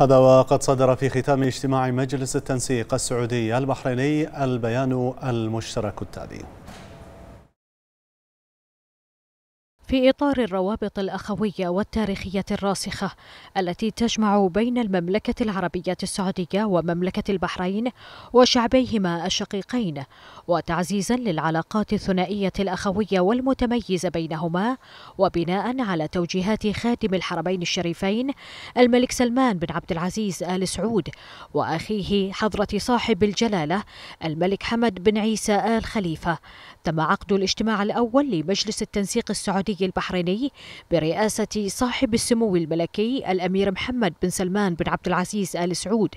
هذا وقد صدر في ختام اجتماع مجلس التنسيق السعودي البحريني البيان المشترك التالي في إطار الروابط الأخوية والتاريخية الراسخة التي تجمع بين المملكة العربية السعودية ومملكة البحرين وشعبيهما الشقيقين وتعزيزا للعلاقات الثنائية الأخوية والمتميزة بينهما وبناء على توجيهات خادم الحرمين الشريفين الملك سلمان بن عبد العزيز آل سعود وأخيه حضرة صاحب الجلالة الملك حمد بن عيسى آل خليفة تم عقد الاجتماع الأول لمجلس التنسيق السعودي الدولي البحريني برئاسة صاحب السمو الملكي الأمير محمد بن سلمان بن عبد العزيز آل سعود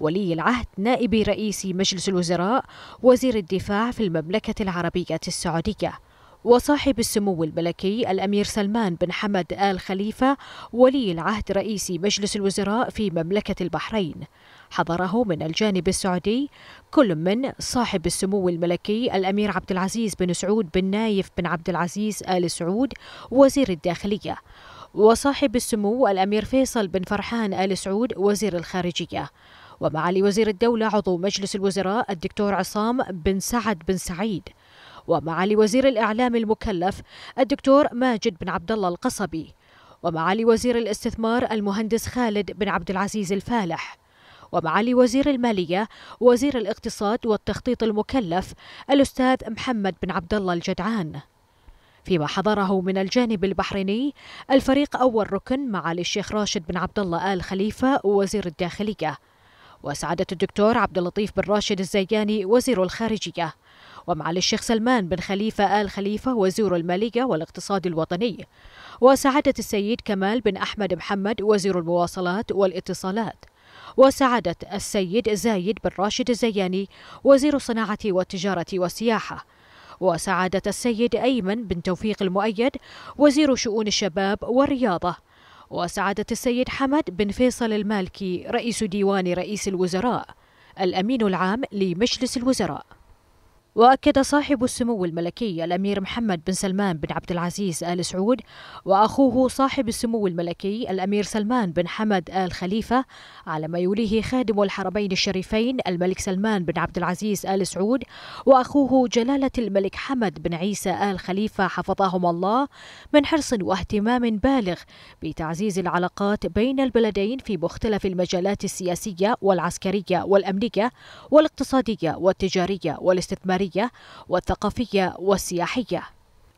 ولي العهد نائب رئيس مجلس الوزراء وزير الدفاع في المملكة العربية السعودية وصاحب السمو الملكي الأمير سلمان بن حمد آل خليفة ولي العهد رئيس مجلس الوزراء في مملكة البحرين حضره من الجانب السعودي كل من صاحب السمو الملكي الأمير عبد العزيز بن سعود بن نايف بن عبد العزيز آل سعود وزير الداخلية وصاحب السمو الأمير فيصل بن فرحان آل سعود وزير الخارجية ومعالي وزير الدولة عضو مجلس الوزراء الدكتور عصام بن سعد بن سعيد ومعالي وزير الإعلام المكلف الدكتور ماجد بن عبد الله القصبي ومعالي وزير الاستثمار المهندس خالد بن عبد العزيز الفالح ومعالي وزير المالية وزير الاقتصاد والتخطيط المكلف الأستاذ محمد بن عبد الله الجدعان فيما حضره من الجانب البحريني الفريق أول ركن معالي الشيخ راشد بن عبد الله آل خليفة وزير الداخلية وسعادة الدكتور عبد اللطيف بن راشد الزياني وزير الخارجية ومعالي الشيخ سلمان بن خليفة آل خليفة وزير المالية والاقتصاد الوطني وسعادة السيد كمال بن أحمد محمد وزير المواصلات والاتصالات وسعادة السيد زايد بن راشد الزياني وزير الصناعة والتجارة والسياحة وسعادة السيد أيمن بن توفيق المؤيد وزير شؤون الشباب والرياضة وسعادة السيد حمد بن فيصل المالكي رئيس ديوان رئيس الوزراء الأمين العام لمجلس الوزراء وأكد صاحب السمو الملكي الأمير محمد بن سلمان بن عبد العزيز آل سعود وأخوه صاحب السمو الملكي الأمير سلمان بن حمد آل خليفة على ما يوليه خادم الحرمين الشريفين الملك سلمان بن عبد العزيز آل سعود وأخوه جلالة الملك حمد بن عيسى آل خليفة حفظهم الله من حرص واهتمام بالغ بتعزيز العلاقات بين البلدين في مختلف المجالات السياسية والعسكرية والأمنية والاقتصادية والتجارية والاستثمارية العسكرية والثقافية والسياحية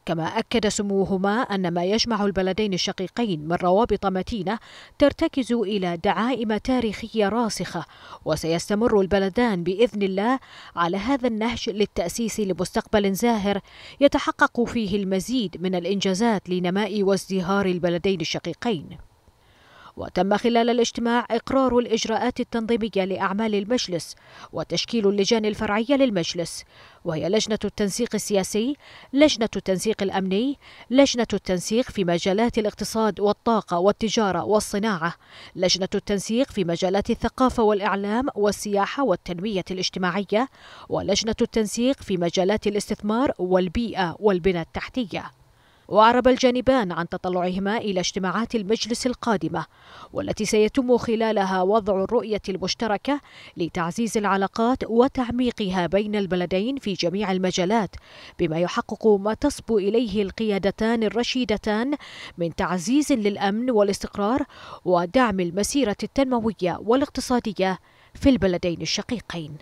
كما أكد سموهما أن ما يجمع البلدين الشقيقين من روابط متينة ترتكز إلى دعائم تاريخية راسخة وسيستمر البلدان بإذن الله على هذا النهج للتأسيس لمستقبل زاهر يتحقق فيه المزيد من الإنجازات لنماء وازدهار البلدين الشقيقين وتم خلال الاجتماع إقرار الإجراءات التنظيمية لأعمال المجلس وتشكيل اللجان الفرعية للمجلس وهي لجنة التنسيق السياسي، لجنة التنسيق الأمني، لجنة التنسيق في مجالات الاقتصاد والطاقة والتجارة والصناعة، لجنة التنسيق في مجالات الثقافة والإعلام والسياحة والتنمية الاجتماعية، ولجنة التنسيق في مجالات الاستثمار والبيئة والبنى التحتية. وأعرب الجانبان عن تطلعهما إلى اجتماعات المجلس القادمة والتي سيتم خلالها وضع الرؤية المشتركة لتعزيز العلاقات وتعميقها بين البلدين في جميع المجالات بما يحقق ما تصبو إليه القيادتان الرشيدتان من تعزيز للأمن والاستقرار ودعم المسيرة التنموية والاقتصادية في البلدين الشقيقين